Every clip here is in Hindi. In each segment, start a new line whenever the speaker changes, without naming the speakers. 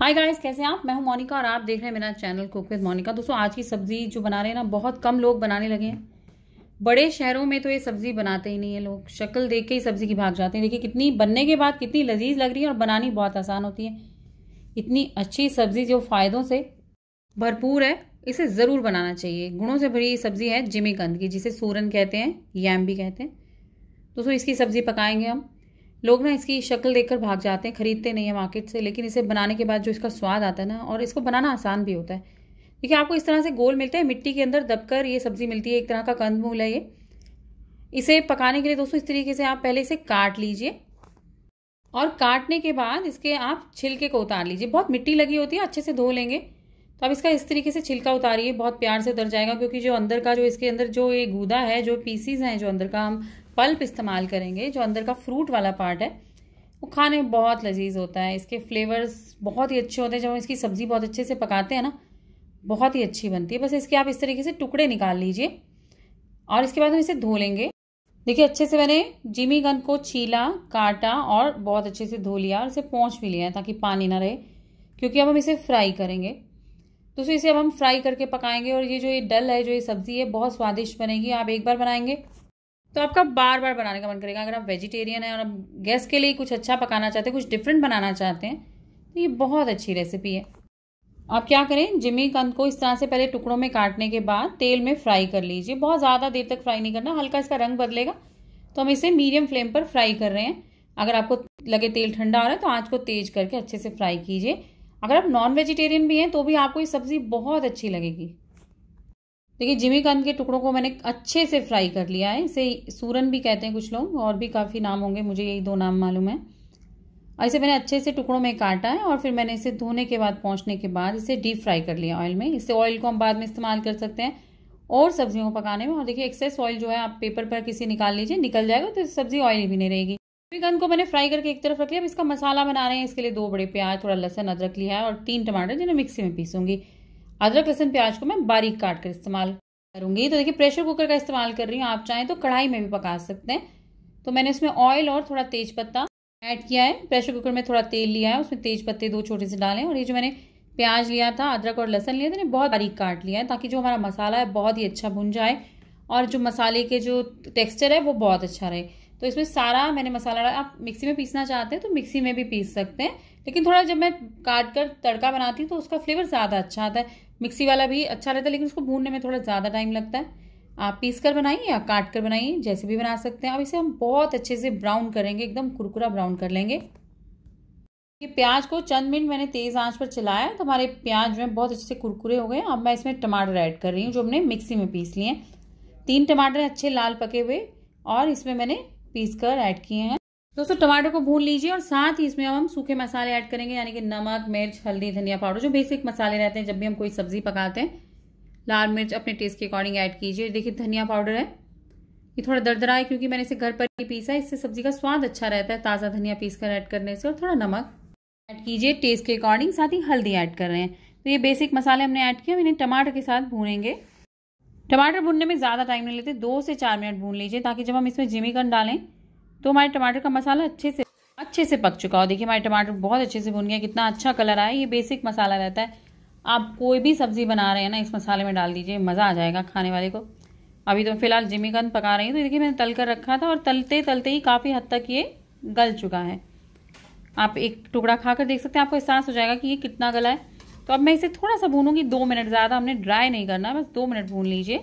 हाय गाइस कैसे हैं आप मैं हूं मोनिका और आप देख रहे हैं मेरा चैनल कुक विद मोनिका दोस्तों आज की सब्ज़ी जो बना रहे हैं ना बहुत कम लोग बनाने लगे हैं बड़े शहरों में तो ये सब्ज़ी बनाते ही नहीं है लोग शक्ल देख के ही सब्ज़ी की भाग जाते हैं देखिए कितनी बनने के बाद कितनी लजीज लग रही है और बनानी बहुत आसान होती है इतनी अच्छी सब्ज़ी जो फ़ायदों से भरपूर है इसे ज़रूर बनाना चाहिए गुणों से भरी सब्ज़ी है जिमीकंद की जिसे सूरन कहते हैं याम भी कहते हैं दोस्तों इसकी सब्ज़ी पकाएंगे हम लोग ना इसकी शक्ल देखकर भाग जाते हैं खरीदते नहीं है मार्केट से लेकिन इसे बनाने के बाद जो इसका स्वाद आता है ना और इसको बनाना आसान भी होता है देखिए आपको इस तरह से गोल मिलता है मिट्टी के अंदर दबकर ये सब्ज़ी मिलती है एक तरह का कंदमूल है ये इसे पकाने के लिए दोस्तों इस तरीके से आप पहले इसे काट लीजिए और काटने के बाद इसके आप छिलके को उतार लीजिए बहुत मिट्टी लगी होती है अच्छे से धो लेंगे तो आप इसका इस तरीके से छिलका उतारिए बहुत प्यार से उतर जाएगा क्योंकि जो अंदर का जो इसके अंदर जो ये गूदा है जो पीसीज हैं जो अंदर का हम पल्प इस्तेमाल करेंगे जो अंदर का फ्रूट वाला पार्ट है वो खाने में बहुत लजीज होता है इसके फ्लेवर्स बहुत ही अच्छे होते हैं जब हम इसकी सब्ज़ी बहुत अच्छे से पकाते हैं ना बहुत ही अच्छी बनती है बस इसके आप इस तरीके से टुकड़े निकाल लीजिए और इसके बाद हम इसे धो लेंगे देखिए अच्छे से मैंने जिमी गन को छीला काटा और बहुत अच्छे से धो लिया और इसे पहुँच भी लिया ताकि पानी ना रहे क्योंकि अब हम इसे फ्राई करेंगे दोस्तों इसे अब हम फ्राई करके पकाएंगे और ये जो ये डल है जो ये सब्ज़ी है बहुत स्वादिष्ट बनेगी आप एक बार बनाएंगे तो आपका बार बार बनाने का मन करेगा अगर आप वेजिटेरियन हैं और आप गैस के लिए कुछ अच्छा पकाना चाहते हैं कुछ डिफरेंट बनाना चाहते हैं तो ये बहुत अच्छी रेसिपी है आप क्या करें जिमी कंद को इस तरह से पहले टुकड़ों में काटने के बाद तेल में फ्राई कर लीजिए बहुत ज़्यादा देर तक फ्राई नहीं करना हल्का इसका रंग बदलेगा तो हम इसे मीडियम फ्लेम पर फ्राई कर रहे हैं अगर आपको लगे तेल ठंडा हो रहा है तो आँच को तेज करके अच्छे से फ्राई कीजिए अगर आप नॉन वेजिटेरियन भी हैं तो भी आपको ये सब्ज़ी बहुत अच्छी लगेगी देखिए जिमी कंद के टुकड़ों को मैंने अच्छे से फ्राई कर लिया है इसे सूरन भी कहते हैं कुछ लोग और भी काफ़ी नाम होंगे मुझे यही दो नाम मालूम है और इसे मैंने अच्छे से टुकड़ों में काटा है और फिर मैंने इसे धोने के बाद पहुँचने के बाद इसे डीप फ्राई कर लिया ऑयल में इससे ऑयल को हम बाद में इस्तेमाल कर सकते हैं और सब्जियों को पकाने में और देखिए एक्सेस ऑयल जो है आप पेपर पर किसी निकाल लीजिए निकल जाएगा तो सब्जी ऑयल भी नहीं रहेगी चिकन को मैंने फ्राई करके एक तरफ रख लिया अब इसका मसाला बना रहे हैं इसके लिए दो बड़े प्याज थोड़ा लहसन अदरक लिया है और तीन टमाटर जिन्हें मिक्सी में पीसूंगी अदरक लहसुन प्याज को मैं बारीक काट कर इस्तेमाल करूँगी तो देखिए प्रेशर कुकर का इस्तेमाल कर रही हूँ आप चाहें तो कढ़ाई में भी पका सकते हैं तो मैंने इसमें ऑयल और थोड़ा तेज पत्ता ऐड किया है प्रेशर कुकर में थोड़ा तेल लिया है उसमें तेज पत्ते दो छोटे से डालें और ये जो मैंने प्याज लिया था अदरक और लहसन लिया था बहुत बारीक काट लिया है ताकि जो हमारा मसाला है बहुत ही अच्छा भुन जाए और जो मसाले के जो टेक्स्चर है वो बहुत अच्छा रहे तो इसमें सारा मैंने मसाला आप मिक्सी में पीसना चाहते हैं तो मिक्सी में भी पीस सकते हैं लेकिन थोड़ा जब मैं काट कर तड़का बनाती हूँ तो उसका फ्लेवर ज़्यादा अच्छा आता है मिक्सी वाला भी अच्छा रहता है लेकिन उसको भूनने में थोड़ा ज़्यादा टाइम लगता है आप पीस कर बनाइए या काट कर बनाइए जैसे भी बना सकते हैं अब इसे हम बहुत अच्छे से ब्राउन करेंगे एकदम कुरकुरा ब्राउन कर लेंगे ये प्याज को चंद मिनट मैंने तेज़ आंच पर चलाया तो हमारे प्याज में बहुत अच्छे से कुरकुरे हो गए अब मैं इसमें टमाटर ऐड कर रही हूँ जो हमने मिक्सी में पीस लिए हैं तीन टमाटर अच्छे लाल पके हुए और इसमें मैंने पीस कर ऐड किए हैं दोस्तों टमाटर को भून लीजिए और साथ ही इसमें अब हम सूखे मसाले ऐड करेंगे यानी कि नमक मिर्च हल्दी धनिया पाउडर जो बेसिक मसाले रहते हैं जब भी हम कोई सब्जी पकाते हैं लाल मिर्च अपने टेस्ट के अकॉर्डिंग ऐड कीजिए देखिए धनिया पाउडर है ये थोड़ा दरदरा है क्योंकि मैंने इसे घर पर ही पीसा है इससे सब्जी का स्वाद अच्छा रहता है ताज़ा धनिया पीस कर ऐड करने से और थोड़ा नमक ऐड कीजिए टेस्ट के अकॉर्डिंग साथ ही हल्दी ऐड कर रहे हैं तो ये बेसिक मसाले हमने ऐड किया इन्हें टमाटर के साथ भूनेंगे टमाटर भूनने में ज़्यादा टाइम नहीं लेते दो से चार मिनट भून लीजिए ताकि जब हम इसमें जिमीकन डालें तो हमारे टमाटर का मसाला अच्छे से अच्छे से पक चुका हो देखिए हमारे टमाटर बहुत अच्छे से भुन गया कितना अच्छा कलर आया ये बेसिक मसाला रहता है आप कोई भी सब्ज़ी बना रहे हैं ना इस मसाले में डाल दीजिए मज़ा आ जाएगा खाने वाले को अभी तो फिलहाल जिमीकंद पका रही हूँ तो देखिए मैंने तल कर रखा था और तलते तलते ही काफ़ी हद तक ये गल चुका है आप एक टुकड़ा खा कर देख सकते हैं आपको एहसास हो जाएगा कि ये कितना गला है तो अब मैं इसे थोड़ा सा भूनूंगी दो मिनट ज़्यादा हमने ड्राई नहीं करना बस दो मिनट भून लीजिए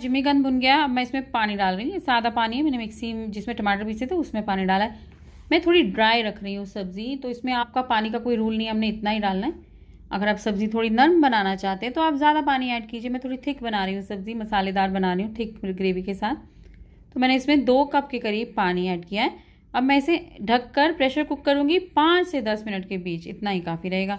जिमी गन गया अब मैं इसमें पानी डाल रही हूँ सादा पानी है मैंने मिक्सी जिसमें टमाटर पीसे थे उसमें पानी डाला है मैं थोड़ी ड्राई रख रही हूँ सब्ज़ी तो इसमें आपका पानी का कोई रूल नहीं हमने इतना ही डालना है अगर आप सब्ज़ी थोड़ी नरम बनाना चाहते हैं तो आप ज़्यादा पानी ऐड कीजिए मैं थोड़ी थिक बना रही हूँ सब्ज़ी मसालेदार बना रही हूँ थिक ग्रेवी के साथ तो मैंने इसमें दो कप के करीब पानी ऐड किया है अब मैं इसे ढककर प्रेशर कुक करूँगी पाँच से दस मिनट के बीच इतना ही काफ़ी रहेगा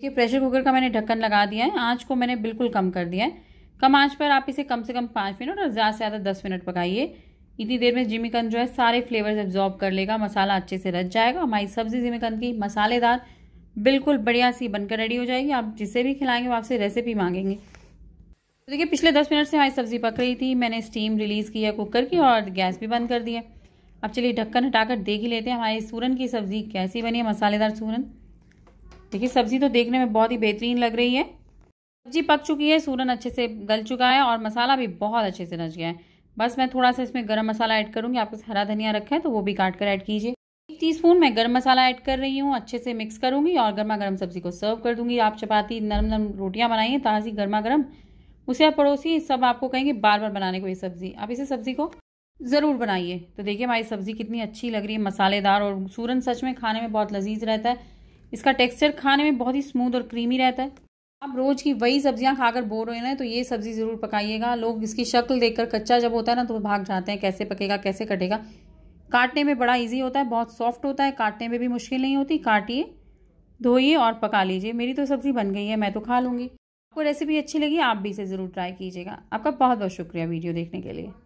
देखिए प्रेशर कुकर का मैंने ढक्कन लगा दिया है आँच को मैंने बिल्कुल कम कर दिया है कम आंच पर आप इसे कम से कम पाँच मिनट और ज़्यादा से ज़्यादा दस मिनट पकाइए इतनी देर में जिमीकंद जो है सारे फ्लेवर्स एब्जॉर्ब कर लेगा मसाला अच्छे से रच जाएगा हमारी सब्ज़ी जिमीकंद की मसालेदार बिल्कुल बढ़िया सी बनकर रेडी हो जाएगी आप जिसे भी खिलाएंगे वो आपसे रेसिपी मांगेंगे तो देखिए पिछले दस मिनट से हमारी सब्ज़ी पक रही थी मैंने स्टीम रिलीज़ की है कुकर की और गैस भी बंद कर दी है अब चलिए ढक्कन हटाकर देख ही लेते हैं हमारी सूरन की सब्ज़ी कैसी बनी है मसालेदार सूरन देखिए सब्ज़ी तो देखने में बहुत ही बेहतरीन लग रही है सब्जी पक चुकी है सूरन अच्छे से गल चुका है और मसाला भी बहुत अच्छे से रच गया है बस मैं थोड़ा सा इसमें गर्म मसाला ऐड करूँगी आपके हरा धनिया रखा है तो वो भी काट कर ऐड कीजिए एक टीस्पून मैं गर्म मसाला ऐड कर रही हूँ अच्छे से मिक्स करूँगी और गर्मा गर्म सब्जी को सर्व कर दूंगी आप चपाती नरम नरम रोटियाँ बनाइए ताज़ी गर्मा गर्म उसे आप पड़ोसी सब आपको कहेंगे बार बार बनाने को ये सब्ज़ी आप इसे सब्ज़ी को ज़रूर बनाइए तो देखिए हमारी सब्ज़ी कितनी अच्छी लग रही है मसालेदार और सूरन सच में खाने में बहुत लजीज रहता है इसका टेक्सचर खाने में बहुत ही स्मूथ और क्रीमी रहता है आप रोज़ की वही सब्जियां खाकर बोर हो ना तो ये सब्ज़ी ज़रूर पकाइएगा लोग इसकी शक्ल देखकर कच्चा जब होता है ना तो भाग जाते हैं कैसे पकेगा कैसे कटेगा काटने में बड़ा इजी होता है बहुत सॉफ्ट होता है काटने में भी मुश्किल नहीं होती काटिए धोइए और पका लीजिए मेरी तो सब्ज़ी बन गई है मैं तो खा लूँगी आपको रेसिपी अच्छी लगी आप भी इसे ज़रूर ट्राई कीजिएगा आपका बहुत बहुत शुक्रिया वीडियो देखने के लिए